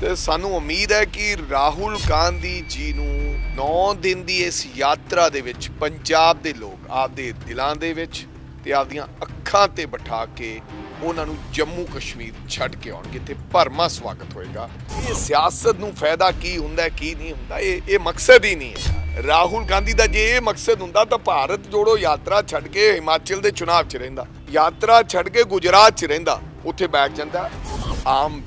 ਤੇ ਸਾਨੂੰ ਉਮੀਦ ਹੈ ਕਿ ਰਾਹੁਲ ਗਾਂਧੀ ਜੀ ਨੂੰ 9 ਦਿਨ ਦੀ ਇਸ ਯਾਤਰਾ ਦੇ ਵਿੱਚ ਪੰਜਾਬ ਦੇ ਲੋਕ ਆਪਦੇ ਦਿਲਾਂ ਦੇ ਵਿੱਚ ਤੇ ਆਪਦੀਆਂ ਅੱਖਾਂ ਤੇ ਬਿਠਾ ਕੇ ਉਹਨਾਂ ਨੂੰ ਜੰਮੂ ਕਸ਼ਮੀਰ ਛੱਡ ਕੇ ਆਉਣਗੇ ਤੇ ਭਰਮਾ ਸਵਾਗਤ ਹੋਏਗਾ ਇਹ ਸਿਆਸਤ ਨੂੰ ਫਾਇਦਾ ਕੀ ਹੁੰਦਾ ਕੀ ਨਹੀਂ ਹੁੰਦਾ ਇਹ ਇਹ ਮਕਸਦ ਹੀ ਨਹੀਂ ਹੈ ਰਾਹੁਲ ਗਾਂਧੀ ਦਾ ਜੇ ਇਹ ਮਕਸਦ ਹੁੰਦਾ ਤਾਂ ਭਾਰਤ ਜੋੜੋ ਯਾਤਰਾ ਛੱਡ ਕੇ ਹਿਮਾਚਲ ਦੇ ਚੋਣਾਂ 'ਚ ਰਹਿੰਦਾ ਯਾਤਰਾ ਛੱਡ ਕੇ ਗੁਜਰਾਤ 'ਚ ਰਹਿੰਦਾ ਉੱਥੇ ਬੈਠ ਜਾਂਦਾ ਆਮ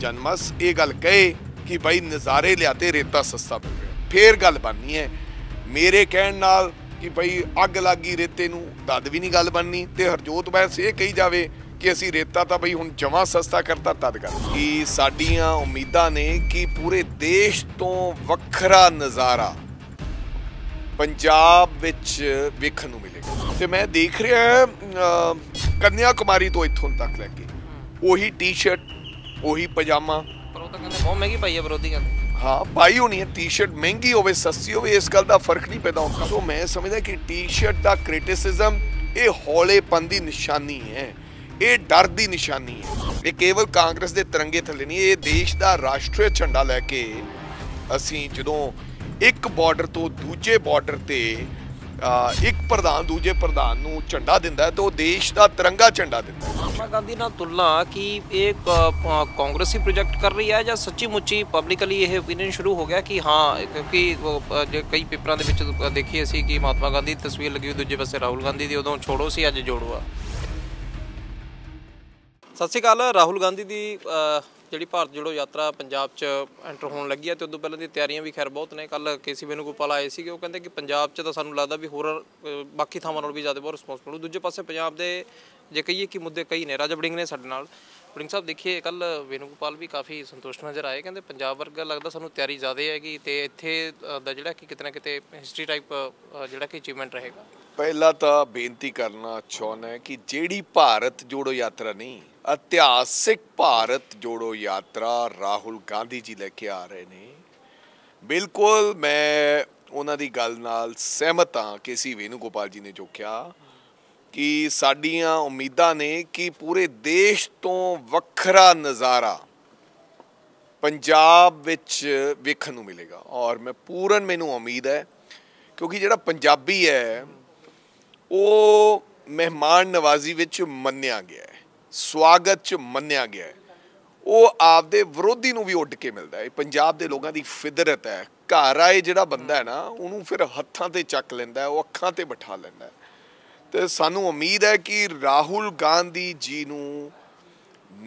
ਜਨਮਸ ਇਹ ਗੱਲ ਕਹੇ ਕਿ ਭਾਈ ਨਜ਼ਾਰੇ ਲਿਆਤੇ ਰੇਤਾ ਸਸਤਾ ਪੈ ਗਿਆ ਫੇਰ ਗੱਲ ਬਣਨੀ ਹੈ ਮੇਰੇ ਕਹਿਣ ਨਾਲ ਕਿ ਭਾਈ ਅੱਗ ਲੱਗੀ ਰੇਤੇ ਨੂੰ ਤਦ ਵੀ ਨਹੀਂ ਗੱਲ ਬਣਨੀ ਤੇ ਹਰਜੋਤ ਬੈਸ ਇਹ ਕਹੀ ਜਾਵੇ ਕਿ ਅਸੀਂ ਰੇਤਾ ਤਾਂ ਬਈ ਹੁਣ ਜਮਾ ਸਸਤਾ ਕਰਤਾ ਤਦ ਕਰ ਕਿ ਸਾਡੀਆਂ ਉਮੀਦਾਂ ਨੇ ਕਿ ਪੂਰੇ ਦੇਸ਼ ਤੋਂ ਵੱਖਰਾ ਨਜ਼ਾਰਾ ਪੰਜਾਬ ਵਿੱਚ ਵੇਖਣ ਨੂੰ ਮਿਲੇਗਾ ਤੇ ਮੈਂ ਦੇਖ ਰਿਹਾ ਕੰਨਿਆ ਕੁਮਾਰੀ ਤੋਂ ਇੱਥੋਂ ਤੱਕ ਲੈ ਕੇ ਉਹੀ ਟੀ-ਸ਼ਰਟ ਉਹੀ ਪਜਾਮਾ ਪਰ ਉਹ ਤਾਂ ਕਹਿੰਦੇ ਬਹੁਤ ਮਹਿੰਗੀ ਪਾਈ ਹੈ ਵਿਰੋਧੀ ਕਹਿੰਦੇ ਹਾਂ ਪਾਈ ਹੋਣੀ ਹੈ ਟੀ-ਸ਼ਰਟ ਮਹਿੰਗੀ ਹੋਵੇ ਸਸਤੀ ਹੋਵੇ ਇਸ ਗੱਲ ਦਾ ਫਰਕ ਨਹੀਂ ਪੈਦਾ ਹੁੰਦਾ ਸੋ ਮੈਂ ਸਮਝਦਾ ਕਿ ਟੀ-ਸ਼ਰਟ ਦਾ ਕ੍ਰਿਟਿਸਿਜ਼ਮ ਇਹ ਹੌਲੇਪਨ ਦੀ ਨਿਸ਼ਾਨੀ ਹੈ ਇਹ ਡਰ ਦੀ ਨਿਸ਼ਾਨੀ ਹੈ ਇਹ ਕੇਵਲ ਕਾਂਗਰਸ ਦੇ ਤਿਰੰਗੇ ਥੱਲੇ ਨਹੀਂ ਇਹ ਦੇਸ਼ ਦਾ ਰਾਸ਼ਟਰੀ ਝੰਡਾ ਲੈ ਕੇ ਅਸੀਂ ਜਦੋਂ ਇੱਕ ਬਾਰਡਰ ਤੋਂ ਦੂਜੇ ਬਾਰਡਰ ਤੇ ਇੱਕ ਪ੍ਰਧਾਨ ਦੂਜੇ ਪ੍ਰਧਾਨ ਨੂੰ ਝੰਡਾ ਦਿੰਦਾ ਤੇ ਉਹ ਦੇਸ਼ ਦਾ ਤਿਰੰਗਾ ਝੰਡਾ ਦਿੰਦਾ ਮਹਾਤਮਾ ਗਾਂਧੀ ਨਾਲ ਤੁਲਨਾ ਕਿ ਇਹ ਕਾਂਗਰਸੀ ਪ੍ਰੋਜੈਕਟ ਕਰ ਰਹੀ ਹੈ ਜਾਂ ਸੱਚੀ ਮੁੱਚੀ ਪਬਲਿਕਲੀ ਇਹ ਓਪੀਨੀਅਨ ਸ਼ੁਰੂ ਹੋ ਗਿਆ ਕਿ ਹਾਂ ਕਿਉਂਕਿ ਜੇ ਕਈ ਪੇਪਰਾਂ ਦੇ ਵਿੱਚ ਦੇਖੀ ਅਸੀਂ ਕਿ ਮਹਾਤਮਾ ਗਾਂਧੀ ਦੀ ਤਸਵੀਰ ਲੱਗੀ ਹੋਈ ਦੂਜੇ ਪਾਸੇ ਰਾਹੁਲ ਗਾਂਧੀ ਦੀ ਉਦੋਂ ਛੋੜੋ ਸੀ ਅੱਜ ਜੋੜੋ ਆ ਸਤਿ ਸ਼੍ਰੀ ਅਕਾਲ ਰਾਹੁਲ ਗਾਂਧੀ ਦੀ ਜਿਹੜੀ ਭਾਰਤ ਜੋੜੋ ਯਾਤਰਾ ਪੰਜਾਬ 'ਚ ਐਂਟਰ ਹੋਣ ਲੱਗੀ ਹੈ ਤੇ ਉਦੋਂ ਪਹਿਲਾਂ ਦੀ ਤਿਆਰੀਆਂ ਵੀ ਖੈਰ ਬਹੁਤ ਨੇ ਕੱਲ ਕੇਸੀ ਗੋਪਾਲ ਆਏ ਸੀਗੇ ਉਹ ਕਹਿੰਦੇ ਕਿ ਪੰਜਾਬ 'ਚ ਤਾਂ ਸਾਨੂੰ ਲੱਗਦਾ ਵੀ ਹੋਰ ਬਾਕੀ ਥਾਵਾਂ ਨਾਲੋਂ ਵੀ ਜ਼ਿਆਦਾ ਬਹੁਤ ਰਿਸਪੌਂਸ ਮਿਲੂ ਦੂਜੇ ਪਾਸੇ ਪੰਜਾਬ ਦੇ ਜੇ ਕਹੀਏ ਕਿ ਮੁੱਦੇ ਕਈ ਨੇ ਰਾਜਾ ਬੜਿੰਗ ਨੇ ਸਾਡੇ ਨਾਲ ਬੜਿੰਗ ਸਾਹਿਬ ਦੇਖੀਏ ਕੱਲ ਵੇਨੂਗੋਪਾਲ ਵੀ ਕਾਫੀ ਸੰਤੁਸ਼ਟ ਨਜ਼ਰ ਆਏ ਕਹਿੰਦੇ ਪੰਜਾਬ ਵਰਗਾ ਲੱਗਦਾ ਸਾਨੂੰ ਤਿਆਰੀ ਜ਼ਿਆਦਾ ਹੈਗੀ ਤੇ ਇੱਥੇ ਦਾ ਜਿਹੜਾ ਕਿ ਕਿਤਨਾ ਕਿਤੇ ਹਿਸਟਰੀ ਟਾਈਪ ਜਿਹੜਾ ਕਿ ਅਚੀਵਮੈਂਟ ਰਹੇਗਾ ਪਹਿਲਾ ਤਾਂ ਬੇਨਤੀ ਕਰਨਾ ਚਾਹੁੰਦਾ ਕਿ ਜਿਹੜੀ ਭਾਰਤ ਜੋੜੋ ਯਾਤਰਾ ਨਹੀਂ ਇਤਿਹਾਸਿਕ ਭਾਰਤ ਜੋੜੋ ਯਾਤਰਾ ਰਾਹੁਲ ਗਾਂਧੀ ਜੀ ਲੈ ਕੇ ਆ ਰਹੇ ਨੇ ਬਿਲਕੁਲ ਮੈਂ ਉਹਨਾਂ ਦੀ ਗੱਲ ਨਾਲ ਸਹਿਮਤ ਹਾਂ ਕਿ ਸੀ ਗੋਪਾਲ ਜੀ ਨੇ ਜੋ ਕਿਹਾ ਕਿ ਸਾਡੀਆਂ ਉਮੀਦਾਂ ਨੇ ਕਿ ਪੂਰੇ ਦੇਸ਼ ਤੋਂ ਵੱਖਰਾ ਨਜ਼ਾਰਾ ਪੰਜਾਬ ਵਿੱਚ ਵੇਖਣ ਨੂੰ ਮਿਲੇਗਾ ਔਰ ਮੈਂ ਪੂਰਨ ਮੈਨੂੰ ਉਮੀਦ ਹੈ ਕਿਉਂਕਿ ਜਿਹੜਾ ਪੰਜਾਬੀ ਹੈ ਉਹ ਮਹਿਮਾਨ ਨਵਾਜ਼ੀ ਵਿੱਚ ਮੰਨਿਆ ਗਿਆ ਸਵਾਗਤ ਚ ਮੰਨਿਆ ਗਿਆ ਉਹ ਆਪਦੇ ਵਿਰੋਧੀ ਨੂੰ ਵੀ ਉੱਡ ਕੇ ਮਿਲਦਾ ਹੈ ਪੰਜਾਬ ਦੇ ਲੋਕਾਂ ਦੀ ਫਿਦਰਤ ਹੈ ਘਰ ਆਏ ਜਿਹੜਾ ਬੰਦਾ ਹੈ ਨਾ ਉਹਨੂੰ ਫਿਰ ਹੱਥਾਂ ਤੇ ਚੱਕ ਲੈਂਦਾ ਉਹ ਅੱਖਾਂ ਤੇ ਬਿਠਾ ਲੈਂਦਾ ਤੇ ਸਾਨੂੰ ਉਮੀਦ ਹੈ ਕਿ ਰਾਹੁਲ ਗਾਂਧੀ ਜੀ ਨੂੰ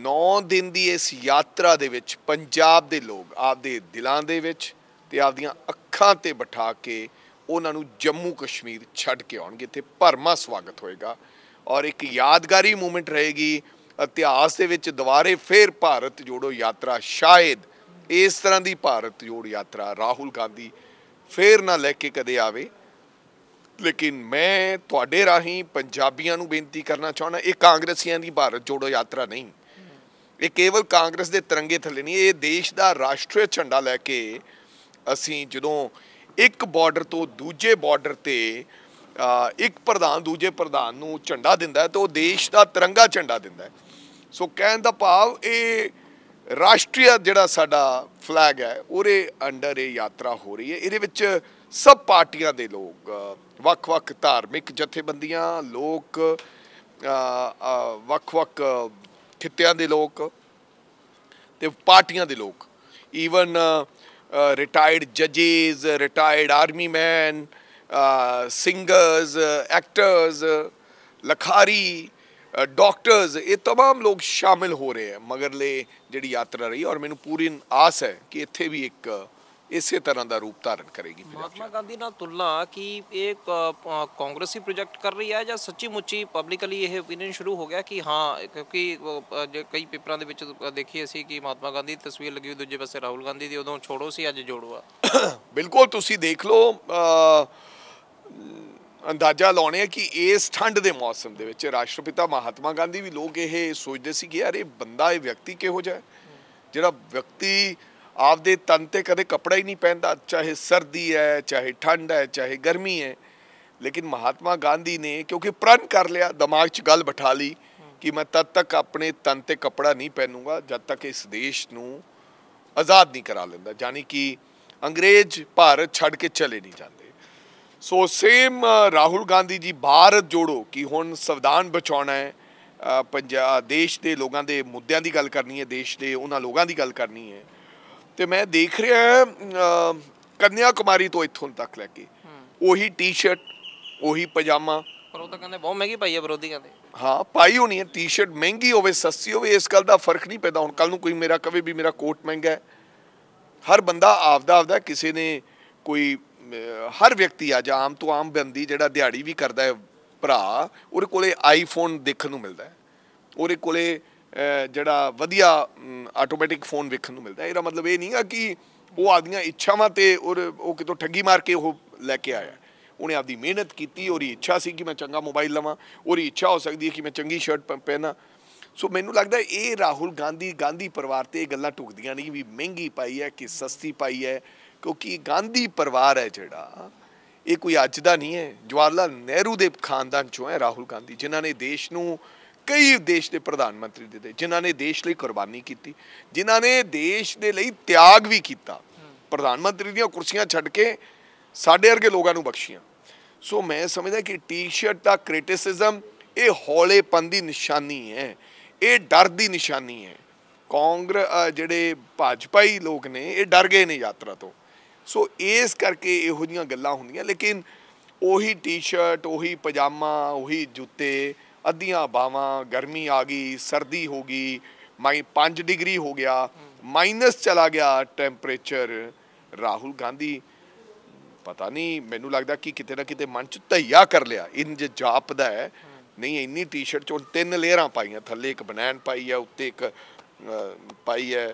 9 ਦਿਨ ਦੀ ਇਸ ਯਾਤਰਾ ਦੇ ਵਿੱਚ ਪੰਜਾਬ ਦੇ ਲੋਕ ਆਪਦੇ ਦਿਲਾਂ ਦੇ ਵਿੱਚ ਤੇ ਆਪਦੀਆਂ ਅੱਖਾਂ ਤੇ ਬਿਠਾ ਕੇ ਉਹਨਾਂ ਨੂੰ ਜੰਮੂ ਕਸ਼ਮੀਰ ਛੱਡ ਕੇ ਆਉਣਗੇ ਤੇ ਭਰਮਾ ਸਵਾਗਤ ਹੋਏਗਾ ਔਰ ਇੱਕ ਯਾਦਗਾਰੀ ਮੂਮੈਂਟ ਰਹੇਗੀ ਇਤਿਹਾਸ ਦੇ ਵਿੱਚ ਦੁਬਾਰੇ ਫੇਰ ਭਾਰਤ ਜੋੜੋ ਯਾਤਰਾ ਸ਼ਾਇਦ ਇਸ ਤਰ੍ਹਾਂ ਦੀ ਭਾਰਤ ਜੋੜ ਯਾਤਰਾ ਰਾਹੁਲ ਗਾਂਧੀ ਫੇਰ ਨਾ ਲੈ ਕੇ ਕਦੇ ਆਵੇ ਲੇਕਿਨ ਮੈਂ ਤੁਹਾਡੇ ਰਾਹੀਂ ਪੰਜਾਬੀਆਂ ਨੂੰ ਬੇਨਤੀ ਕਰਨਾ ਚਾਹਣਾ ਇਹ ਕਾਂਗਰਸੀਆਂ ਦੀ ਭਾਰਤ ਜੋੜੋ ਯਾਤਰਾ ਨਹੀਂ ਇਹ ਕੇਵਲ ਕਾਂਗਰਸ ਦੇ ਤਿਰੰਗੇ ਥੱਲੇ ਨਹੀਂ ਇਹ ਦੇਸ਼ ਦਾ ਰਾਸ਼ਟਰੀ ਝੰਡਾ ਲੈ ਕੇ ਅਸੀਂ ਜਦੋਂ ਇੱਕ ਬਾਰਡਰ ਤੋਂ ਦੂਜੇ ਬਾਰਡਰ ਤੇ ਇੱਕ ਪ੍ਰਧਾਨ ਦੂਜੇ ਪ੍ਰਧਾਨ ਨੂੰ ਝੰਡਾ ਦਿੰਦਾ ਹੈ ਤਾਂ ਉਹ ਦੇਸ਼ ਦਾ ਤਿਰੰਗਾ ਝੰਡਾ ਦਿੰਦਾ ਹੈ ਸੋ ਕਹਿਣ ਦਾ ਭਾਵ ਇਹ ਰਾਸ਼ਟਰੀ ਜਿਹੜਾ ਸਾਡਾ ਫਲੈਗ ਹੈ ਉਹਦੇ ਅੰਡਰ ਇਹ ਯਾਤਰਾ ਹੋ ਰਹੀ ਹੈ ਇਹਦੇ ਵਿੱਚ ਸਭ ਪਾਰਟੀਆਂ ਦੇ ਲੋਕ ਵੱਖ-ਵੱਖ ਧਾਰਮਿਕ ਜਥੇਬੰਦੀਆਂ ਲੋਕ ਵੱਖ-ਵੱਖ ਖਿੱਤਿਆਂ ਦੇ ਲੋਕ ਤੇ ਪਾਰਟੀਆਂ ਦੇ ਲੋਕ ਈਵਨ ਰਿਟਾਇਰਡ ਜੱਜਸ retired army man singers actors ਲਖਾਰੀ ਡਾਕਟਰਸ ਇਹ तमाम ਲੋਕ ਸ਼ਾਮਿਲ ਹੋ ਰਹੇ ਹੈ ਮਗਰਲੇ ਜਿਹੜੀ ਯਾਤਰਾ ਰਹੀ ਔਰ ਮੈਨੂੰ ਪੂਰੀ ਆਸ ਹੈ ਕਿ ਇੱਥੇ ਵੀ ਇੱਕ ਇਸੇ ਤਰ੍ਹਾਂ ਦਾ ਰੂਪ ਧਾਰਨ ਕਰੇਗੀ ਮਹਾਤਮਾ ਗਾਂਧੀ ਨਾਲ ਤੁਲਨਾ ਕਿ ਇਹ ਕਾਂਗਰਸੀ ਪ੍ਰੋਜੈਕਟ ਕਰ ਰਹੀ ਹੈ ਜਾਂ ਸੱਚੀ ਮੁੱਚੀ ਪਬਲਿਕਲੀ ਇਹ ਓਪੀਨੀਅਨ ਸ਼ੁਰੂ ਹੋ ਗਿਆ ਕਿ ਹਾਂ ਕਿਉਂਕਿ ਕਈ ਪੇਪਰਾਂ ਦੇ ਵਿੱਚ ਦੇਖੀ ਅਸੀਂ ਕਿ ਮਹਾਤਮਾ ਗਾਂਧੀ ਦੀ ਤਸਵੀਰ ਲੱਗੀ ਹੋਈ ਦੂਜੇ ਪਾਸੇ ਰਾਹੁਲ ਗਾਂਧੀ ਦੀ ਉਦੋਂ ਛੋੜੋ ਸੀ ਅੱਜ ਜੋੜੋ ਆ ਬਿਲਕੁਲ ਤੁਸੀਂ ਦੇਖ ਲਓ ਅੰਦਾਜ਼ਾ ਲਾਉਣੇ ਆ ਕਿ ਇਸ ਠੰਡ ਦੇ ਮੌਸਮ ਦੇ ਵਿੱਚ ਰਾਸ਼ਟਰਪਿਤਾ ਮਹਾਤਮਾ ਗਾਂਧੀ ਵੀ ਲੋਕ ਇਹ ਸੋਚਦੇ ਸੀ ਕਿ ਯਾਰ ਇਹ ਬੰਦਾ ਇਹ ਵਿਅਕਤੀ ਕਿਹੋ ਜਿਹਾ ਜਿਹੜਾ ਵਿਅਕਤੀ ਆਪਦੇ ਤਨ ਤੇ ਕਦੇ ਕੱਪੜਾ ਹੀ ਨਹੀਂ ਪਹਿਨਦਾ ਚਾਹੇ ਸਰਦੀ ਹੈ ਚਾਹੇ ਠੰਡ ਹੈ ਚਾਹੇ ਗਰਮੀ ਹੈ ਲੇਕਿਨ ਮਹਾਤਮਾ ਗਾਂਧੀ ਨੇ ਕਿਉਂਕਿ ਪ੍ਰਣ ਕਰ ਲਿਆ ਦਿਮਾਗ 'ਚ ਗੱਲ ਬਿਠਾ ਲਈ ਕਿ ਮੈਂ ਤਦ ਤੱਕ ਆਪਣੇ ਤਨ ਤੇ ਕੱਪੜਾ ਨਹੀਂ ਪਹਿਨੂੰਗਾ ਜਦ ਤੱਕ ਇਸ ਦੇਸ਼ ਨੂੰ ਆਜ਼ਾਦ ਨਹੀਂ ਕਰਾ ਲੈਂਦਾ ਯਾਨੀ ਕਿ ਅੰਗਰੇਜ਼ ਭਾਰਤ ਛੱਡ ਕੇ ਚਲੇ ਨਹੀਂ ਜਾਂਦੇ ਸੋ ਸੇਮ ਰਾਹੁਲ ਗਾਂਧੀ ਜੀ ਭਾਰਤ ਜੋੜੋ ਕਿ ਹੁਣ ਸੰਵਿਧਾਨ ਬਚਾਉਣਾ ਹੈ ਪੰਜਾਬ ਦੇਸ਼ ਦੇ ਲੋਕਾਂ ਦੇ ਮੁੱਦਿਆਂ ਦੀ ਗੱਲ ਕਰਨੀ ਹੈ ਦੇਸ਼ ਦੇ ਉਹਨਾਂ ਲੋਕਾਂ ਦੀ ਗੱਲ ਕਰਨੀ ਹੈ ਤੇ ਮੈਂ ਦੇਖ ਰਿਹਾ ਕੰਨਿਆ ਕੁਮਾਰੀ ਤੋਂ ਇੱਥੋਂ ਤੱਕ ਲੈ ਕੇ ਉਹੀ ਟੀ-ਸ਼ਰਟ ਉਹੀ ਪਜਾਮਾ ਪਰ ਉਹ ਤਾਂ ਕਹਿੰਦੇ ਬਹੁਤ ਮਹਿੰਗੀ ਪਾਈ ਹੈ ਵਿਰੋਧੀ ਕਹਿੰਦੇ ਹਾਂ ਪਾਈ ਹੋਣੀ ਹੈ ਟੀ-ਸ਼ਰਟ ਮਹਿੰਗੀ ਹੋਵੇ ਸਸਤੀ ਹੋਵੇ ਇਸ ਗੱਲ ਦਾ ਫਰਕ ਨਹੀਂ ਪੈਂਦਾ ਹੁਣ ਕੱਲ ਨੂੰ ਕੋਈ ਮੇਰਾ ਕਵੇ ਵੀ ਮੇਰਾ ਕੋਟ ਮਹਿੰਗਾ ਹੈ ਹਰ ਬੰਦਾ ਆਪਦਾ ਆਪਦਾ ਕਿਸੇ ਨੇ ਕੋਈ ਹਰ ਵਿਅਕਤੀ ਆ ਜਾਂ ਆਮ ਤੋਂ ਆਮ ਬੰਦੀ ਜਿਹੜਾ ਦਿਹਾੜੀ ਵੀ ਕਰਦਾ ਹੈ ਭਰਾ ਉਹਦੇ ਕੋਲੇ ਆਈਫੋਨ ਦੇਖਣ ਨੂੰ ਮਿਲਦਾ ਹੈ ਉਹਦੇ ਕੋਲੇ ਜਿਹੜਾ ਵਧੀਆ ਆਟੋਮੈਟਿਕ ਫੋਨ ਵੇਖਣ ਨੂੰ ਮਿਲਦਾ ਇਹਦਾ ਮਤਲਬ ਇਹ ਆ ਕਿ ਉਹ ਆਦੀਆਂ ਇੱਛਾਵਾਂ ਤੇ ਉਹ ਕਿਤੋਂ ਠੱਗੀ ਮਾਰ ਕੇ ਉਹ ਲੈ ਕੇ ਆਇਆ ਉਹਨੇ ਆਪਦੀ ਮਿਹਨਤ ਕੀਤੀ ਇਹ ਇੱਛਾ ਸੀ ਕਿ ਮੈਂ ਚੰਗਾ ਮੋਬਾਈਲ ਲਵਾਂ ਇਹ ਇੱਛਾ ਹੋ ਸਕਦੀ ਹੈ ਕਿ ਮੈਂ ਚੰਗੀ ਸ਼ਰਟ ਪਹਿਨਾਂ ਸੋ ਮੈਨੂੰ ਲੱਗਦਾ ਇਹ ਰਾਹੁਲ ਗਾਂਧੀ ਗਾਂਧੀ ਪਰਿਵਾਰ ਤੇ ਇਹ ਗੱਲਾਂ ਟੁਕਦੀਆਂ ਨਹੀਂ ਵੀ ਮਹਿੰਗੀ ਪਾਈ ਹੈ ਕਿ ਸਸਤੀ ਪਾਈ ਹੈ ਕਿਉਂਕਿ ਗਾਂਧੀ ਪਰਿਵਾਰ ਹੈ ਜਿਹੜਾ ਇਹ ਕੋਈ ਅੱਜ ਦਾ ਨਹੀਂ ਹੈ ਜਵਾਹਰ ਲਾਲ ਨਹਿਰੂ ਦੇ ਖਾਨਦਾਨ ਚੋਂ ਹੈ ਰਾਹੁਲ ਗਾਂਧੀ ਜਿਨ੍ਹਾਂ ਨੇ ਦੇਸ਼ ਨੂੰ ਕਈ ਦੇਸ਼ ਦੇ ਪ੍ਰਧਾਨ ਮੰਤਰੀ ਦਿੱਤੇ ਜਿਨ੍ਹਾਂ ਨੇ ਦੇਸ਼ ਲਈ ਕੁਰਬਾਨੀ ਕੀਤੀ ਜਿਨ੍ਹਾਂ ਨੇ ਦੇਸ਼ ਦੇ ਲਈ ਤਿਆਗ ਵੀ ਕੀਤਾ ਪ੍ਰਧਾਨ ਮੰਤਰੀ ਦੀਆਂ ਕੁਰਸੀਆਂ ਛੱਡ ਕੇ ਸਾਡੇ ਵਰਗੇ ਲੋਕਾਂ ਨੂੰ ਬਖਸ਼ੀਆਂ ਸੋ ਮੈਂ ਸਮਝਦਾ ਕਿ ਟੀ-ਸ਼ਰਟ ਦਾ ਕ੍ਰਿਟਿਸਿਜ਼ਮ ਇਹ ਹੌਲੇਪਨ ਦੀ ਨਿਸ਼ਾਨੀ ਹੈ ਇਹ ਡਰ ਦੀ ਨਿਸ਼ਾਨੀ ਹੈ ਕਾਂਗਰਸ ਜਿਹੜੇ ਭਾਜਪਾਈ ਲੋਕ ਨੇ ਇਹ ਡਰ ਗਏ ਨੇ ਯਾਤਰਾ ਤੋਂ ਸੋ ਇਸ ਕਰਕੇ ਇਹੋ ਜੀਆਂ ਗੱਲਾਂ ਹੁੰਦੀਆਂ ਲੇਕਿਨ ਉਹੀ ਟੀ-ਸ਼ਰਟ ਉਹੀ ਪਜਾਮਾ ਉਹੀ ਜੁੱਤੇ ਅੱਧੀਆਂ ਬਾਵਾਂ ਗਰਮੀ ਆ ਗਈ ਸਰਦੀ ਹੋ ਗਈ ਮਾਈ 5 ਡਿਗਰੀ ਹੋ ਗਿਆ ਮਾਈਨਸ ਚਲਾ ਗਿਆ ਟੈਂਪਰੇਚਰ ਰਾਹੁਲ ਗਾਂਧੀ ਪਤਾ ਨਹੀਂ ਮੈਨੂੰ ਲੱਗਦਾ ਕਿ ਕਿਤੇ ਨਾ ਕਿਤੇ ਮਨ ਚ ਧਈਆ ਕਰ ਲਿਆ ਇੰਜ ਜਾਪਦਾ ਹੈ ਨਹੀਂ ਇੰਨੀ ਟੀ-ਸ਼ਰਟ ਚੋਂ ਤਿੰਨ ਲੇਅਰਾਂ ਪਾਈਆਂ ਥੱਲੇ ਇੱਕ ਬਨੈਨ ਪਾਈ ਹੈ ਉੱਤੇ ਇੱਕ ਪਾਈ ਹੈ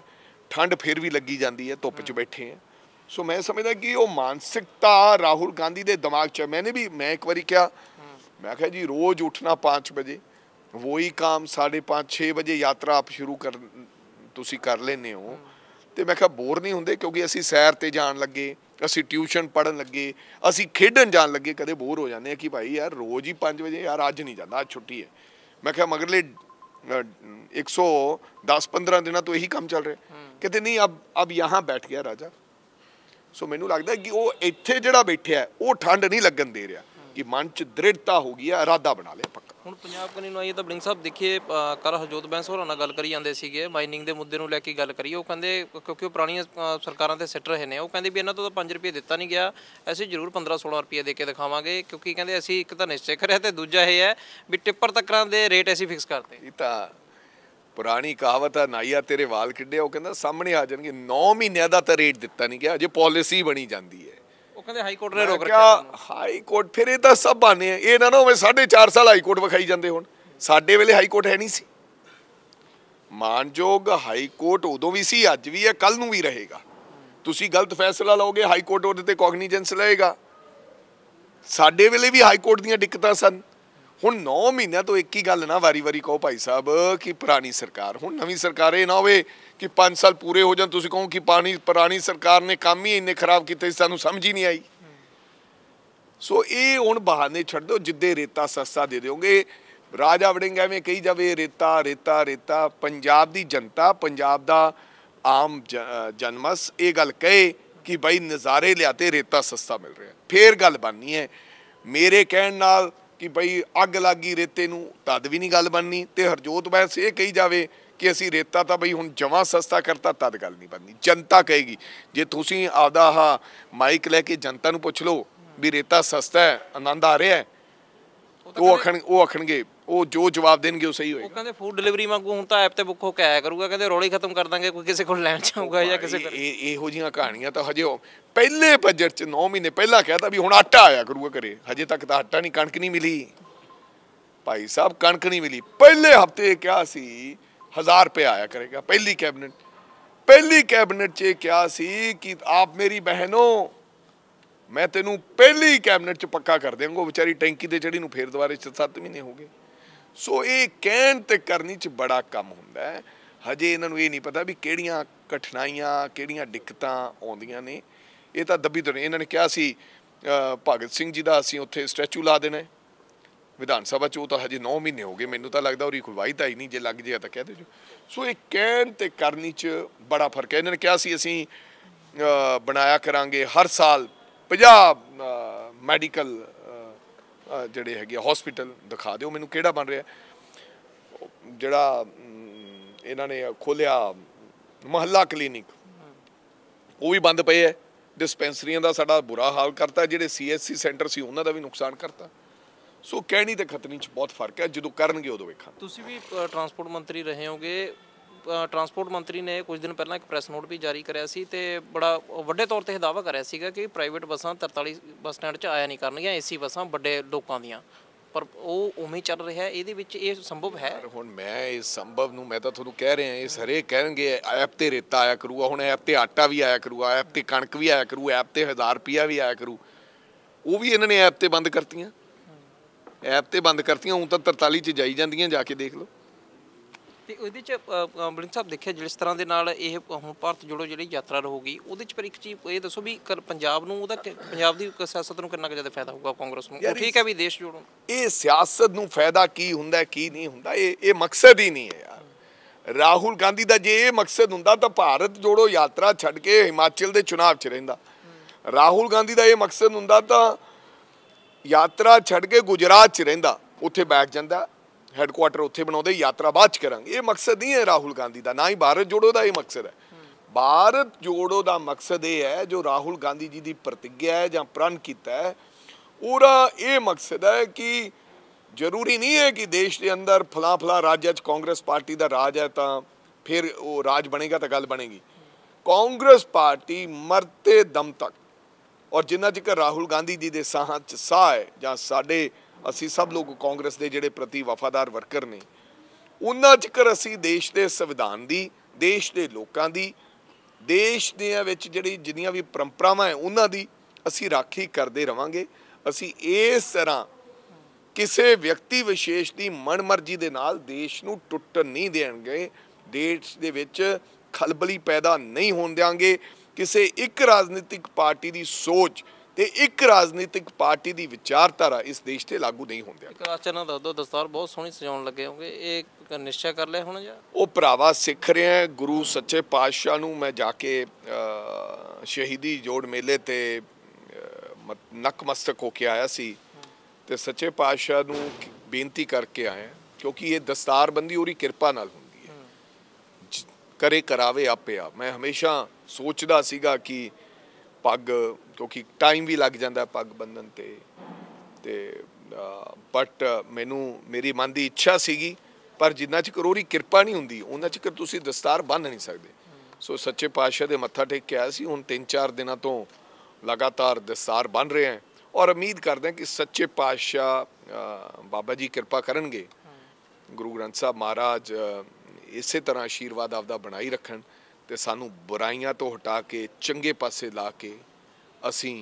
ਠੰਡ ਫਿਰ ਵੀ ਲੱਗੀ ਜਾਂਦੀ ਹੈ ਧੁੱਪ 'ਚ ਬੈਠੇ ਆ ਸੋ ਮੈਂ ਸਮਝਦਾ ਕਿ ਉਹ ਮਾਨਸਿਕਤਾ ਰਾਹੁਲ ਗਾਂਧੀ ਦੇ ਦਿਮਾਗ 'ਚ ਮੈਨੇ ਵੀ ਮੈਂ ਇੱਕ ਵਾਰੀ ਕਿਹਾ ਮੈਂ ਕਿਹਾ ਜੀ ਰੋਜ਼ ਉੱਠਣਾ 5 ਵਜੇ वही ਕੰਮ 5:30 6 ਵਜੇ ਯਾਤਰਾ ਆਪ ਸ਼ੁਰੂ ਕਰ ਤੁਸੀਂ ਕਰ ਲੈਨੇ ਹੋ ਤੇ ਮੈਂ ਕਿਹਾ ਬੋਰ ਨਹੀਂ ਹੁੰਦੇ ਕਿਉਂਕਿ ਅਸੀਂ ਸੈਰ ਤੇ ਜਾਣ ਲੱਗੇ ਅਸੀਂ ਟਿਊਸ਼ਨ ਪੜਨ ਲੱਗੇ ਅਸੀਂ ਖੇਡਣ ਜਾਣ ਲੱਗੇ ਕਦੇ ਬੋਰ ਹੋ ਜਾਂਦੇ ਆ ਕਿ ਭਾਈ ਯਾਰ ਰੋਜ਼ ਹੀ 5 ਵਜੇ ਯਾਰ ਅੱਜ ਨਹੀਂ ਜਾਂਦਾ ਅੱਜ ਛੁੱਟੀ ਹੈ ਮੈਂ ਕਿਹਾ ਮਗਰਲੇ 110 15 ਦਿਨਾਂ ਤੋਂ ਇਹੀ ਕੰਮ ਚੱਲ ਰਿਹਾ ਕਿਤੇ ਨਹੀਂ ਅਬ ਅਬ ਯਹਾਂ ਬੈਠ ਗਿਆ ਰਾਜਾ ਸੋ ਮੈਨੂੰ ਲੱਗਦਾ ਕਿ ਉਹ ਇੱਥੇ ਜਿਹੜਾ ਬੈਠਿਆ ਉਹ ਠੰਡ ਨਹੀਂ ਲੱਗਣ ਦੇ ਰਿਹਾ ਕਿ ਮਨ 'ਚ ਦ੍ਰਿੜਤਾ ਹੋ ਗਈ ਹੈ ਇਰਾਦਾ ਬਣਾ ਲਿਆ ਪੱਕਾ ਹੁਣ ਪੰਜਾਬ ਕਨੀ ਨੂੰ ਆਈਏ ਤਾਂ ਬਲਿੰਗ ਸਾਹਿਬ ਦੇਖੀਏ ਕਰ ਹਜੋਤ ਬੈਂਸ ਹੋਰਾਂ ਨਾਲ ਗੱਲ ਕਰੀ ਜਾਂਦੇ ਸੀਗੇ ਮਾਈਨਿੰਗ ਦੇ ਮੁੱਦੇ ਨੂੰ ਲੈ ਕੇ ਗੱਲ ਕਰੀ ਉਹ ਕਹਿੰਦੇ ਕਿਉਂਕਿ ਉਹ ਪੁਰਾਣੀਆਂ ਸਰਕਾਰਾਂ ਤੇ ਸਿੱਟ ਰਹੇ ਨੇ ਉਹ ਕਹਿੰਦੇ ਵੀ ਇਹਨਾਂ ਤੋਂ ਤਾਂ 5 ਰੁਪਏ ਦਿੱਤਾ ਨਹੀਂ ਗਿਆ ਅਸੀਂ ਜ਼ਰੂਰ 15-16 ਰੁਪਏ ਦੇ ਕੇ ਦਿਖਾਵਾਂਗੇ ਕਿਉਂਕਿ ਕਹਿੰਦੇ ਅਸੀਂ ਇੱਕ ਤਾਂ ਨਿਸ਼ਚੈ ਕਰਿਆ ਤੇ ਦੂਜਾ ਇਹ ਹੈ ਵੀ ਟਿੱਪਰ ਤੱਕਰਾਂ ਦੇ ਰੇਟ ਅਸੀਂ ਫਿਕਸ ਕਰਤੇ ਇਹ ਤਾਂ ਪੁਰਾਣੀ ਕਹਾਵਤ ਆ ਨਾਈਆ ਤੇਰੇ ਵਾਲ ਕਿੱਡੇ ਉਹ ਕਹਿੰਦਾ ਸਾਹਮਣੇ ਆ ਜਾਣਗੇ 9 ਮਹੀਨਿਆਂ ਦਾ ਤਾਂ ਰੇਟ ਦਿੱਤਾ ਨਹੀਂ ਗਿਆ ਅਜੇ ਪਾਲਿਸੀ ਬਣੀ ਜਾਂਦੀ ਹੈ ਉਹ ਕਹਿੰਦੇ ਹਾਈ ਕੋਰਟ ਨੇ ਰੋਕ ਰੱਖਿਆ ਹਾਈ ਕੋਰਟ ਫਿਰ ਇਹ ਤਾਂ ਸਭ ਬਾਨੇ ਆ ਇਹ ਨਾ ਨਾ ਹੋਵੇ 4.5 ਸਾਲ ਹਾਈ ਕੋਰਟ ਵਿਖਾਈ ਜਾਂਦੇ ਹੁਣ ਸਾਡੇ ਵੇਲੇ ਹਾਈ ਕੋਰਟ ਹੈ ਨਹੀਂ ਸੀ ਮਾਨਯੋਗ ਹਾਈ ਕੋਰਟ ਉਦੋਂ ਵੀ ਸੀ ਅੱਜ ਵੀ ਹੈ ਕੱਲ ਨੂੰ ਵੀ ਰਹੇਗਾ ਤੁਸੀਂ ਗਲਤ ਫੈਸਲਾ ਲਓਗੇ ਹਾਈ ਕੋਰਟ ਉਹਦੇ ਤੇ ਕੌਗਨੀਜੈਂਸ ਲਏਗਾ ਸਾਡੇ ਵੇਲੇ ਵੀ ਹਾਈ ਕੋਰਟ ਦੀਆਂ ਦਿੱਕਤਾਂ ਸਨ ਹੁਣ 9 ਮਹੀਨਿਆਂ ਤੋਂ ਇੱਕ ਹੀ ਗੱਲ ਨਾ ਵਾਰੀ-ਵਾਰੀ ਕਹੋ ਭਾਈ ਸਾਹਿਬ ਕਿ ਪੁਰਾਣੀ ਸਰਕਾਰ ਹੁਣ ਨਵੀਂ ਸਰਕਾਰ ਇਹ ਨਾ ਹੋਵੇ ਕਿ 5 ਸਾਲ ਪੂਰੇ ਹੋ ਜਾਣ ਤੁਸੀਂ ਕਹੋ ਕਿ ਪਾਣੀ ਪੁਰਾਣੀ ਸਰਕਾਰ ਨੇ ਕੰਮ ਹੀ ਇੰਨੇ ਖਰਾਬ ਕੀਤੇ ਸਾਨੂੰ ਸਮਝ ਹੀ ਨਹੀਂ ਆਈ ਸੋ ਇਹ ਹੁਣ ਬਹਾਨੇ ਛੱਡ ਦਿਓ ਜਿੱਦੇ ਰੇਤਾ ਸਸਤਾ ਦੇ ਦਿਓਗੇ ਰਾਜਾ ਵੜਿੰਗ ਐਵੇਂ ਕਹੀ ਜਾਵੇ ਰੇਤਾ ਰੇਤਾ ਰੇਤਾ ਪੰਜਾਬ ਦੀ ਜਨਤਾ ਪੰਜਾਬ ਦਾ ਆਮ ਜਨਮਸ ਇਹ ਗੱਲ ਕਹੇ ਕਿ ਭਾਈ ਨਜ਼ਾਰੇ ਲਿਆਤੇ ਰੇਤਾ ਸਸਤਾ ਮਿਲ ਰਿਹਾ ਫੇਰ ਗੱਲ ਬਣਨੀ ਹੈ ਮੇਰੇ ਕਹਿਣ ਨਾਲ ਕਿ ਭਾਈ ਅੱਗ ਲੱਗੀ ਰੇਤੇ ਨੂੰ ਤਦ ਵੀ ਨਹੀਂ ਗੱਲ ਬਣਨੀ ਤੇ ਹਰਜੋਤ ਬੈਂਸ ਇਹ ਕਹੀ ਜਾਵੇ ਕਿ ਅਸੀਂ ਰੇਤਾ ਤਾਂ ਬਈ ਹੁਣ ਜਵਾਂ ਸਸਤਾ ਕਰਤਾ ਤਦ ਗੱਲ ਨਹੀਂ ਬਣਨੀ ਜਨਤਾ ਕਹੇਗੀ ਜੇ ਤੁਸੀਂ ਆਪਦਾ ਹਾ ਮਾਈਕ ਲੈ ਕੇ ਜਨਤਾ ਨੂੰ ਪੁੱਛ ਲਓ ਵੀ ਰੇਤਾ ਸਸਤਾ ਹੈ ਆਨੰਦ ਆ ਰਿਹਾ ਹੈ ਉਹ ਆਖਣ ਉਹ ਆਖਣਗੇ ਉਹ ਜੋ ਜਵਾਬ ਦੇਣਗੇ ਉਹ ਸਹੀ ਉਹ ਕਹਿੰਦੇ ਫੂਡ ਡਿਲੀਵਰੀ ਵਾਂਗੂ ਹੁਣ ਤਾਂ ਐਪ ਤੇ ਬੁੱਕ ਹੋ ਕੇ ਆਇਆ ਕਰੂਗਾ ਕਹਿੰਦੇ ਰੋਲੇ ਖਤਮ ਕਰ ਦਾਂਗੇ ਕੋਈ ਕਿਸੇ ਕੋਲ ਲੈਣ ਜਾਊਗਾ ਜਾਂ ਕਿਸੇ ਕੋਲ ਇਹ ਇਹੋ ਜੀਆਂ ਕਹਾਣੀਆਂ ਤਾਂ ਹਜੇ ਪਹਿਲੇ ਬਜਟ ਚ 9 ਮਹੀਨੇ ਪਹਿਲਾਂ ਕਹਿਤਾ ਵੀ ਹੁਣ ਆਟਾ ਆਇਆ ਕਰੂਗਾ ਘਰੇ ਹਜੇ ਤੱਕ ਤਾਂ ਆਟਾ ਨਹੀਂ ਕਣਕ ਨਹੀਂ ਮਿਲੀ ਭਾਈ ਸਾਹਿਬ ਕਣਕ ਨਹੀਂ ਮਿਲੀ ਪਹਿਲੇ ਹਫਤੇ ਕਿਹਾ ਸੀ 1000 ਰੁਪਏ ਆਇਆ ਕਰੇਗਾ ਪਹਿਲੀ ਕੈਬਨਿਟ ਪਹਿਲੀ ਕੈਬਨਿਟ 'ਚ ਕਿਹਾ ਸੀ ਕਿ ਆਪ ਮੇਰੀ ਬਹਿਨੋ ਮੈਂ ਤੈਨੂੰ ਪਹਿਲੀ ਕੈਬਨਿਟ 'ਚ ਪੱਕਾ ਕਰ ਦਿਆਂਗਾ ਵਿਚਾਰੀ ਟੈਂਕੀ ਤੇ ਚੜੀ ਨੂੰ ਫੇਰ ਦੁਬਾਰੇ 7 ਮਹੀਨੇ ਹੋ ਗਏ ਸੋ ਇਹ ਕਹਿਣ ਤੇ ਕਰਨੀ ਚ ਬੜਾ ਕੰਮ ਹੁੰਦਾ ਹੈ ਹਜੇ ਇਹਨਾਂ ਨੂੰ ਇਹ ਨਹੀਂ ਪਤਾ ਵੀ ਕਿਹੜੀਆਂ ਕਠਿਨਾਈਆਂ ਕਿਹੜੀਆਂ ਦਿੱਕਤਾਂ ਆਉਂਦੀਆਂ ਨੇ ਇਹ ਤਾਂ ਦੱਬੀ ਦੁਨੀਆ ਇਹਨਾਂ ਨੇ ਕਿਹਾ ਸੀ ਭਗਤ ਸਿੰਘ ਜੀ ਦਾ ਅਸੀਂ ਉੱਥੇ ਸਟੈਚੂ ਲਾ ਦੇਣਾ ਵਿਧਾਨ ਸਭਾ ਚੋਂ ਤਾਂ ਹਜੇ 9 ਮਹੀਨੇ ਹੋ ਗਏ ਮੈਨੂੰ ਤਾਂ ਲੱਗਦਾ ਉਹ ਖੁਲਵਾਈ ਤਾਂ ਹੀ ਨਹੀਂ ਜੇ ਲੱਗ ਜੇ ਤਾਂ ਕਹਿ ਜੋ ਸੋ ਇਹ ਕਹਿਣ ਤੇ ਕਰਨੀ ਚ ਬੜਾ ਫਰਕ ਹੈ ਇਹਨਾਂ ਨੇ ਕਿਹਾ ਸੀ ਅਸੀਂ ਬਣਾਇਆ ਕਰਾਂਗੇ ਹਰ ਸਾਲ 50 ਮੈਡੀਕਲ ਜਿਹੜੇ ਹੈਗੇ ਹਸਪੀਟਲ ਦਿਖਾ ਦਿਓ ਮੈਨੂੰ ਕਿਹੜਾ ਬਣ ਰਿਹਾ ਜਿਹੜਾ ਇਹਨਾਂ ਨੇ ਖੋਲਿਆ ਮਹੱਲਾ ਕਲੀਨਿਕ ਉਹ ਵੀ ਬੰਦ ਪਏ ਐ ਡਿਸਪੈਂਸਰੀਆਂ ਦਾ ਸਾਡਾ ਬੁਰਾ ਹਾਲ ਕਰਤਾ ਜਿਹੜੇ ਸੀਐਸਸੀ ਸੈਂਟਰ ਸੀ ਉਹਨਾਂ ਦਾ ਵੀ ਨੁਕਸਾਨ ਕਰਤਾ ਸੋ ਕਹਿਣੀ ਤੇ ਖਤਨੀ ਚ ਬਹੁਤ ਫਰਕ ਹੈ ਜਦੋਂ ਕਰਨਗੇ ਉਦੋਂ ਵੇਖਾਂ ਤੁਸੀਂ ਵੀ ਟਰਾਂਸਪੋਰਟ ਮੰਤਰੀ ਰਹੇ ਹੋਗੇ ਟਰਾਂਸਪੋਰਟ ਮੰਤਰੀ ਨੇ ਕੁਝ ਦਿਨ ਪਹਿਲਾਂ ਇੱਕ ਪ੍ਰੈਸ ਨੋਟ ਵੀ ਜਾਰੀ ਕਰਿਆ ਸੀ ਤੇ ਬੜਾ ਵੱਡੇ ਤੌਰ ਤੇ ਦਾਵਾ ਕਰਿਆ ਸੀਗਾ ਕਿ ਪ੍ਰਾਈਵੇਟ ਬੱਸਾਂ 43 ਬੱਸ ਸਟੈਂਡ 'ਚ ਆਇਆ ਨਹੀਂ ਕਰਨਗੀਆਂ ਏਸੀ ਬੱਸਾਂ ਵੱਡੇ ਲੋਕਾਂ ਦੀਆਂ ਪਰ ਉਹ ਉਵੇਂ ਚੱਲ ਰਿਹਾ ਇਹਦੇ ਵਿੱਚ ਇਹ ਸੰਭਵ ਹੈ ਹੁਣ ਮੈਂ ਇਹ ਸੰਭਵ ਨੂੰ ਮੈਂ ਤਾਂ ਤੁਹਾਨੂੰ ਕਹਿ ਰਿਹਾ ਇਹ ਸਾਰੇ ਕਹਿਣਗੇ ਐਪ ਤੇ ਰੇਤਾ ਆਇਆ ਕਰੂਗਾ ਹੁਣ ਐਪ ਤੇ ਆਟਾ ਵੀ ਆਇਆ ਕਰੂਗਾ ਐਪ ਤੇ ਕਣਕ ਵੀ ਆਇਆ ਕਰੂ ਐਪ ਤੇ 1000 ਰੁਪਿਆ ਵੀ ਆਇਆ ਕਰੂ ਉਹ ਵੀ ਇਹਨਾਂ ਨੇ ਐਪ ਤੇ ਬੰਦ ਕਰਤੀਆਂ ਐਪ ਤੇ ਬੰਦ ਕਰਤੀਆਂ ਹੁਣ ਤਾਂ 43 ਚ ਜਾਈ ਜਾਂਦੀਆਂ ਜਾ ਕੇ ਦੇਖ ਲਓ ਤੇ ਉਹਦੇ ਚ ਬਲਿੰਦ ਸਾਹਿਬ ਦੇਖਿਆ ਜਿਸ ਤਰ੍ਹਾਂ ਦੇ ਨਾਲ ਇਹ ਹੁਣ ਭਾਰਤ ਜੋੜੋ ਜਿਹੜੀ ਯਾਤਰਾ ਰਹੂਗੀ ਉਹਦੇ ਚ ਪਰ ਇੱਕ ਚੀਜ਼ ਇਹ ਦੱਸੋ ਵੀ ਪੰਜਾਬ ਨੂੰ ਉਹਦਾ ਪੰਜਾਬ ਦੀ ਸਿਆਸਤ ਨੂੰ ਕਿੰਨਾ ਕੁ ਜ਼ਿਆਦਾ ਫਾਇਦਾ ਹੋਊਗਾ ਕਾਂਗਰਸ ਨੂੰ ਠੀਕ ਹੈ ਵੀ ਦੇਸ਼ ਜੋੜੋ ਇਹ ਸਿਆਸਤ ਨੂੰ ਫਾਇਦਾ ਕੀ ਹੁੰਦਾ ਕੀ ਨਹੀਂ ਹੁੰਦਾ ਇਹ ਇਹ ਮਕਸਦ ਹੀ ਨਹੀਂ ਹੈ ਯਾਰ ਰਾਹੁਲ ਗਾਂਧੀ ਦਾ ਜੇ ਇਹ ਮਕਸਦ ਹੁੰਦਾ ਤਾਂ ਭਾਰਤ ਜੋੜੋ ਯਾਤਰਾ ਛੱਡ ਕੇ ਹਿਮਾਚਲ ਦੇ ਚੋਣਾਂ 'ਚ ਰਹਿੰਦਾ ਰਾਹੁਲ ਗਾਂਧੀ ਦਾ ਇਹ ਮਕਸਦ ਹੁੰਦਾ ਤਾਂ ਯਾਤਰਾ ਛੱਡ ਕੇ ਗੁਜਰਾਤ 'ਚ ਰਹਿੰਦਾ ਉੱਥੇ ਬੈਠ ਜਾਂਦਾ ਹੈੱਡਕੁਆਟਰ ਉੱਥੇ ਬਣਾਉਂਦੇ ਯਾਤਰਾ ਬਾਅਦ ਚ ਕਰਾਂਗੇ ਇਹ ਮਕਸਦ ਨਹੀਂ ਹੈ ਰਾਹੁਲ ਗਾਂਧੀ ਦਾ ਨਾ ਹੀ ਭਾਰਤ ਜੋੜੋ ਦਾ ਇਹ ਮਕਸਦ ਹੈ ਭਾਰਤ ਜੋੜੋ ਦਾ ਮਕਸਦ ਇਹ ਹੈ ਜੋ ਰਾਹੁਲ ਗਾਂਧੀ ਜੀ ਦੀ ਪ੍ਰਤੀਗਿਆ ਹੈ ਜਾਂ ਪ੍ਰਣ ਕੀਤਾ ਹੈ ਉਹਦਾ ਇਹ ਮਕਸਦ ਹੈ ਕਿ ਜ਼ਰੂਰੀ ਨਹੀਂ ਹੈ ਕਿ ਦੇਸ਼ ਦੇ ਅੰਦਰ ਫਲਾ ਫਲਾ ਰਾਜ ਚ ਕਾਂਗਰਸ ਪਾਰਟੀ ਦਾ ਰਾਜ ਹੈ ਤਾਂ ਫਿਰ ਉਹ ਰਾਜ ਬਣੇਗਾ ਤਾਂ ਗੱਲ ਬਣੇਗੀ ਕਾਂਗਰਸ ਪਾਰਟੀ ਮਰਤੇ ਦਮ ਤੱਕ ਔਰ ਜਿੰਨਾ ਜਿਕਰ ਰਾਹੁਲ ਗਾਂਧੀ ਜੀ ਦੇ ਸਾਹਾਂ 'ਚ ਸਾਹ ਹੈ ਜਾਂ ਸਾਡੇ ਅਸੀਂ ਸਭ ਲੋਕ ਕਾਂਗਰਸ ਦੇ ਜਿਹੜੇ ਪ੍ਰਤੀ ਵਫਾਦਾਰ ਵਰਕਰ ਨੇ ਉਹਨਾਂ ਚਿਕਰ ਅਸੀਂ ਦੇਸ਼ ਦੇ ਸੰਵਿਧਾਨ ਦੀ ਦੇਸ਼ ਦੇ ਲੋਕਾਂ ਦੀ ਦੇਸ਼ ਦੇ ਵਿੱਚ ਜਿਹੜੀ ਜਿੰਨੀਆਂ ਵੀ ਪਰੰਪਰਾਵਾਂ ਹੈ ਉਹਨਾਂ ਦੀ ਅਸੀਂ ਰਾਖੀ ਕਰਦੇ ਰਵਾਂਗੇ ਅਸੀਂ ਇਸ ਤਰ੍ਹਾਂ ਕਿਸੇ ਵਿਅਕਤੀ ਵਿਸ਼ੇਸ਼ ਦੀ ਮਨਮਰਜ਼ੀ ਦੇ ਨਾਲ ਦੇਸ਼ ਨੂੰ ਟੁੱਟਣ ਨਹੀਂ ਦੇਣਗੇ ਦੇਸ਼ ਦੇ ਵਿੱਚ ਖਲਬਲੀ ਪੈਦਾ ਨਹੀਂ ਹੋਣ ਦੇਵਾਂਗੇ ਕਿਸੇ ਇੱਕ ਰਾਜਨੀਤਿਕ ਪਾਰਟੀ ਦੀ ਸੋਚ ਤੇ ਇੱਕ ਰਾਜਨੀਤਿਕ ਪਾਰਟੀ ਦੀ ਵਿਚਾਰਧਾਰਾ ਇਸ ਦੇਸ਼ ਤੇ ਲਾਗੂ ਨਹੀਂ ਹੁੰਦੀ ਇੱਕ ਰਾਚਨਾ ਦੱਸ ਦੋ ਦਸਤਾਰ ਬਹੁਤ ਸੋਹਣੀ ਸਜਾਉਣ ਲੱਗੇ ਹੋਗੇ ਇਹ ਨਿਸ਼ਚੈ ਕਰ ਲਿਆ ਹੁਣ ਜਾਂ ਉਹ ਭਰਾਵਾ ਸਿੱਖ ਰਿਹਾ ਗੁਰੂ ਸੱਚੇ ਪਾਤਸ਼ਾਹ ਨੂੰ ਮੈਂ ਜਾ ਕੇ ਸ਼ਹੀਦੀ ਜੋੜ ਮੇਲੇ ਤੇ ਨਕਮਸਤਕ ਹੋ ਕੇ ਆਇਆ ਸੀ ਤੇ ਸੱਚੇ ਪਾਤਸ਼ਾਹ ਨੂੰ ਬੇਨਤੀ ਕਰਕੇ ਆਇਆ ਕਿਉਂਕਿ ਇਹ ਦਸਤਾਰਬੰਦੀ ਉਹਦੀ ਕਿਰਪਾ ਨਾਲ ਹੁੰਦੀ ਹੈ ਕਰੇ ਕਰਾਵੇ ਆਪੇ ਆ ਮੈਂ ਹਮੇਸ਼ਾ ਸੋਚਦਾ ਸੀਗਾ ਕਿ ਪੱਗ ਕਿਉਂਕਿ ਟਾਈਮ ਵੀ ਲੱਗ ਜਾਂਦਾ ਪੱਗ ਬੰਨਣ ਤੇ ਤੇ ਬਟ ਮੈਨੂੰ ਮੇਰੀ ਮਨ ਦੀ ਇੱਛਾ ਸੀਗੀ ਪਰ ਜਿੰਨਾ ਚਿਰ ਉਹਦੀ ਕਿਰਪਾ ਨਹੀਂ ਹੁੰਦੀ ਉਹਨਾਂ ਚਿਰ ਤੁਸੀਂ ਦਸਤਾਰ ਬੰਨ ਨਹੀਂ ਸਕਦੇ ਸੋ ਸੱਚੇ ਪਾਤਸ਼ਾਹ ਦੇ ਮੱਥਾ ਟੇਕ ਕੇ ਆਇਆ ਸੀ ਹੁਣ 3-4 ਦਿਨਾਂ ਤੋਂ ਲਗਾਤਾਰ ਦਸਤਾਰ ਬੰਨ ਰਹੇ ਹਾਂ ਔਰ ਉਮੀਦ ਕਰਦੇ ਹਾਂ ਕਿ ਸੱਚੇ ਪਾਤਸ਼ਾਹ ਬਾਬਾ ਜੀ ਕਿਰਪਾ ਕਰਨਗੇ ਗੁਰੂ ਗ੍ਰੰਥ ਸਾਹਿਬ ਮਹਾਰਾਜ ਇਸੇ ਤਰ੍ਹਾਂ ਆਸ਼ੀਰਵਾਦ ਆਪਦਾ ਬਣਾਈ ਰੱਖਣ ਤੇ ਸਾਨੂੰ ਬੁਰਾਈਆਂ ਤੋਂ ਹਟਾ ਕੇ ਚੰਗੇ ਪਾਸੇ ਲਾ ਕੇ ਅਸੀਂ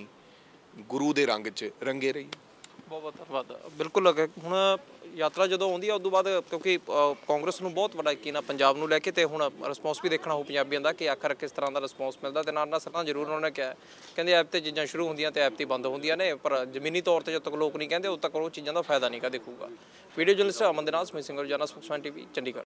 ਗੁਰੂ ਦੇ ਰੰਗ 'ਚ ਰੰਗੇ ਰਹੀਏ ਬਹੁਤ ਬਹੁਤ ਧੰਨਵਾਦ ਬਿਲਕੁਲ ਹੁਣ ਯਾਤਰਾ ਜਦੋਂ ਆਉਂਦੀ ਆ ਉਸ ਤੋਂ ਬਾਅਦ ਕਿਉਂਕਿ ਕਾਂਗਰਸ ਨੂੰ ਬਹੁਤ ਵੱਡਾ ਯਕੀਨ ਆ ਪੰਜਾਬ ਨੂੰ ਲੈ ਕੇ ਤੇ ਹੁਣ ਰਿਸਪੌਂਸ ਵੀ ਦੇਖਣਾ ਹੋ ਪੰਜਾਬੀਆਂ ਦਾ ਕਿ ਆਖਰ ਕਿਸ ਤਰ੍ਹਾਂ ਦਾ ਰਿਸਪੌਂਸ ਮਿਲਦਾ ਤੇ ਨਾਲ ਨਾਲ ਸਰਕਾਰ ਜ਼ਰੂਰ ਉਹਨਾਂ ਨੇ ਕਿਹਾ ਕਹਿੰਦੇ ਐਪ ਤੇ ਚੀਜ਼ਾਂ ਸ਼ੁਰੂ ਹੁੰਦੀਆਂ ਤੇ ਐਪ ਤੇ ਬੰਦ ਹੁੰਦੀਆਂ ਨੇ ਪਰ ਜ਼ਮੀਨੀ ਤੌਰ ਤੇ ਜਦ ਤੱਕ ਲੋਕ ਨਹੀਂ ਕਹਿੰਦੇ ਉਦ ਤੱਕ ਉਹ ਚੀਜ਼ਾਂ ਦਾ ਫਾਇਦਾ ਨਹੀਂ ਕਾ ਦੇਖੂਗਾ ਵੀਡੀਓ ਜਰਨਲਿਸਟ ਅਮਨ ਦੇ ਨਾਲ ਸਮੇਂ ਸਿੰਘ ਰੋਜ਼ਾਨਾ ਸਪੋਕਸਮੈਨ ਟੀਵੀ ਚੰਡੀਗੜ੍ਹ